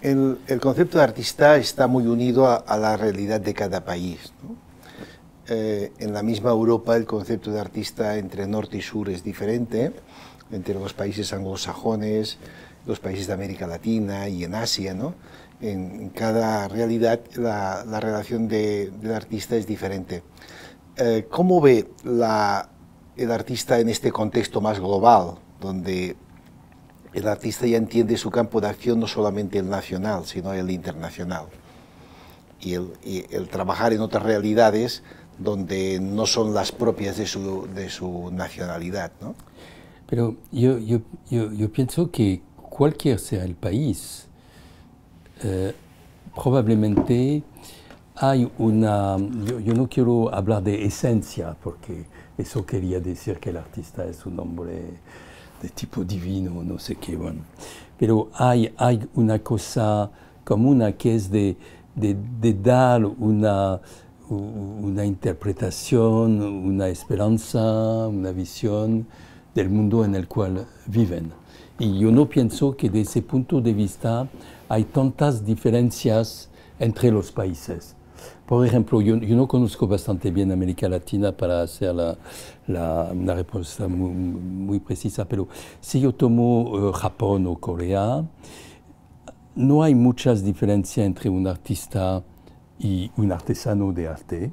el, concepto de artista está muy unido a, la realidad de cada país. Eh, en la misma Europa el concepto de artista entre norte y sur es diferente, entre los países anglosajones, los países de América Latina y en Asia. En, cada realidad la, relación del artista es diferente. Eh, ¿Cómo ve el artista en este contexto más global, donde el artista ya entiende su campo de acción no solamente el nacional, sino el internacional. Y el, trabajar en otras realidades donde no son las propias de su, nacionalidad. ¿no? Pero yo, pienso que cualquier sea el país, eh, probablemente hay una... Yo, no quiero hablar de esencia, porque eso quería decir que el artista es un hombre de tipo divino, no sé qué, bueno. Pero hay, una cosa común que es de, dar una, una interpretación, una esperanza, una visión del mundo en el cual viven. Y yo no pienso que desde ese punto de vista hay tantas diferencias entre los países. Por ejemplo, yo, no conozco bastante bien América Latina para hacer la, una respuesta muy, precisa, pero si yo tomo eh, Japón o Corea, no hay muchas diferencias entre un artista y un artesano de arte.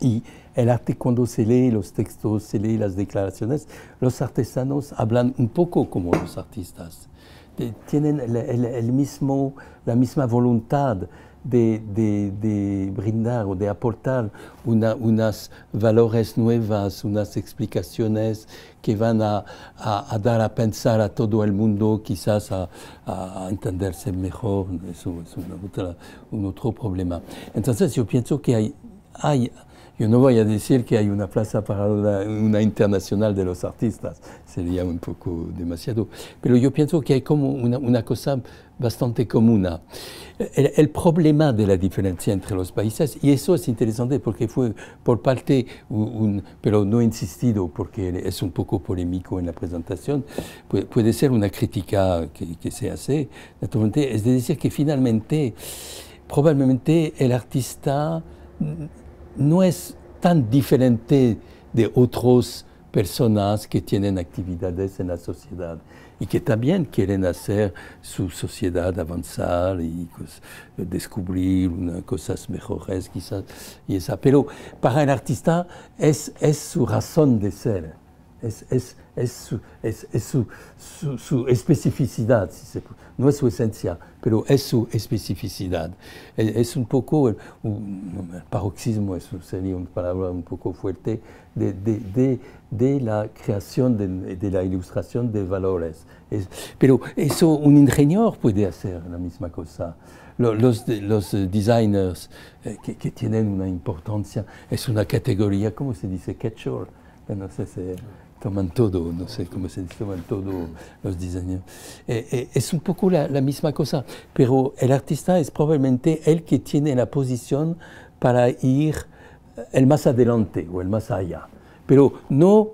Y el arte cuando se lee los textos, se lee las declaraciones, los artesanos hablan un poco como los artistas. Eh, tienen mismo, la misma voluntad de, brindar o de aportar una, unas valores nuevas, unas explicaciones que van a, dar a pensar a todo el mundo, quizás a, entenderse mejor. Eso es un otro problema. Entonces yo pienso que hay yo no voy a decir que hay una plaza para una, internacional de los artistas, sería un poco demasiado, pero yo pienso que hay como una, cosa bastante común. El, problema de la diferencia entre los países, y eso es interesante porque fue por parte, pero no he insistido porque es un poco polémico en la presentación, puede, ser una crítica que, se hace, naturalmente, es decir que finalmente, probablemente el artista no es tan diferente de otras personas que tienen actividades en la sociedad y que también quieren hacer su sociedad avanzar y pues, descubrir cosas mejores quizás y Pero para el artista es su razón de ser. Es, es, su, especificidad, no es su esencia, pero es su especificidad. E, es, un poco, el, un, paroxismo sería una palabra un poco fuerte, de, la creación, de, la ilustración de valores. pero eso un ingeniero puede hacer la misma cosa. Los, los, designers eh, que, tienen una importancia, es una categoría, ¿cómo se dice? catch No sé si, toman todo, no sé cómo se dice, toman todo los diseños. Eh, eh, es un poco la, misma cosa, pero el artista es probablemente el que tiene la posición para ir eh, el más adelante o el más allá, pero no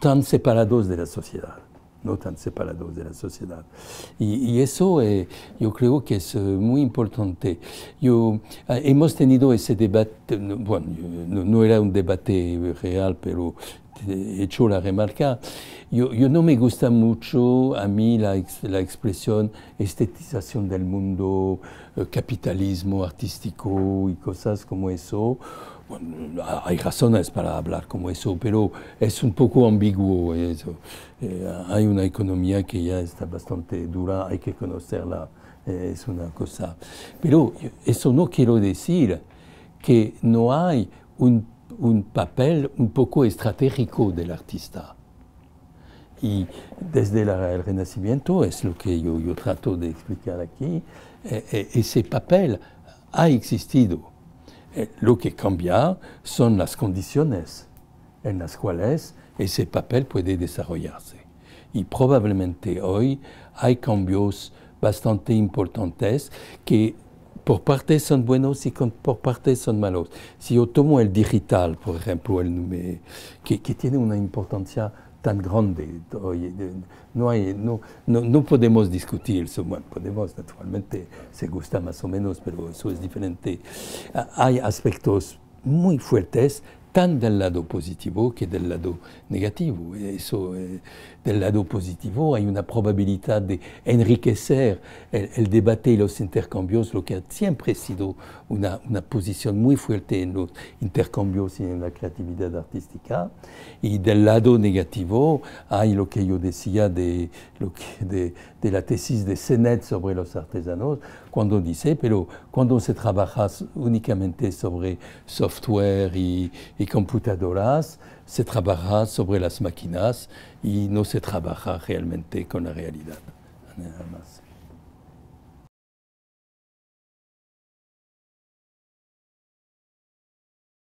tan separados de la sociedad, no tan separados de la sociedad. Y, eso yo creo que es muy importante. Yo, hemos tenido ese debate, bueno, no era un debate real, pero eh, hecho la remarca. Yo, no me gusta mucho a mí la, expresión estetización del mundo, eh, capitalismo artístico y cosas como eso. hay razones para hablar como eso, pero es un poco ambiguo eso. Eh, hay una economía que ya está bastante dura, hay que conocerla, es una cosa. Pero eso no quiero decir que no hay un un papel un poco estratégico del artista. Y desde el Renacimiento, es lo que yo, trato de explicar aquí, eh, eh, ese papel ha existido. Eh, lo que cambia son las condiciones en las cuales ese papel puede desarrollarse. Y probablemente hoy hay cambios bastante importantes que por parte son buenos y por parte son malos. Si yo tomo el digital, por ejemplo, el, número que, tiene una importancia tan grande, no, no, no, podemos discutir, eso, bueno, podemos naturalmente, se gusta más o menos, pero eso es diferente. Ah, hay aspectos muy fuertes, tan del lado positivo que del lado negativo. Eso, eh, del lado positivo hay una probabilidad de enriquecer el, el debate y los intercambios, lo que ha siempre été sido una, una, posición muy fuerte en los intercambios y en la creatividad artística. Y del lado negativo hay lo que yo decía de, de, de la tesis de Senet sobre los artesanos, cuando dice, pero cuando se trabaja únicamente sobre software y computadoras, se trabaja sobre las máquinas y no se trabaja realmente con la realidad.